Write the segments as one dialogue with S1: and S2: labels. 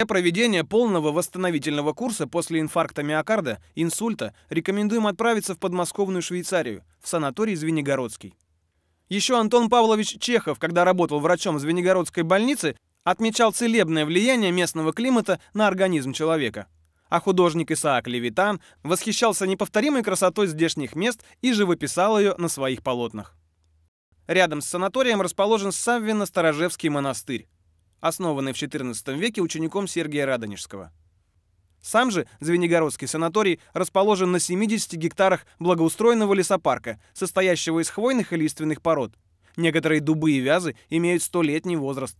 S1: Для проведения полного восстановительного курса после инфаркта миокарда, инсульта, рекомендуем отправиться в подмосковную Швейцарию, в санаторий Звенигородский. Еще Антон Павлович Чехов, когда работал врачом Звенигородской больницы, отмечал целебное влияние местного климата на организм человека. А художник Исаак Левитан восхищался неповторимой красотой здешних мест и живописал ее на своих полотнах. Рядом с санаторием расположен Саввино-Сторожевский монастырь основанный в XIV веке учеником Сергия Радонежского. Сам же Звенигородский санаторий расположен на 70 гектарах благоустроенного лесопарка, состоящего из хвойных и лиственных пород. Некоторые дубы и вязы имеют столетний возраст.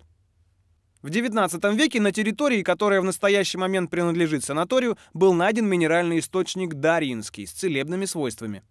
S1: В XIX веке на территории, которая в настоящий момент принадлежит санаторию, был найден минеральный источник Дарьинский с целебными свойствами.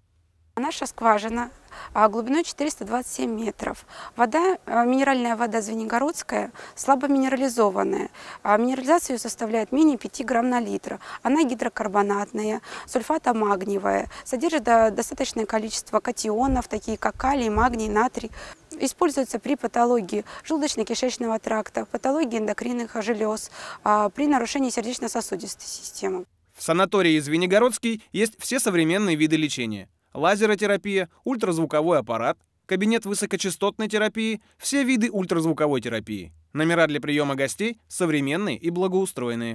S2: Наша скважина а, глубиной 427 метров. Вода, а, минеральная вода Звенигородская, слабо минерализованная. А, Минерализация ее составляет менее 5 грамм на литр. Она гидрокарбонатная, сульфатомагниевая. содержит достаточное количество катионов, такие как калий, магний, натрий. Используется при патологии желудочно-кишечного тракта, патологии эндокринных желез, при нарушении сердечно-сосудистой системы.
S1: В санатории Звенигородский есть все современные виды лечения лазеротерапия, ультразвуковой аппарат, кабинет высокочастотной терапии, все виды ультразвуковой терапии. Номера для приема гостей современные и благоустроенные.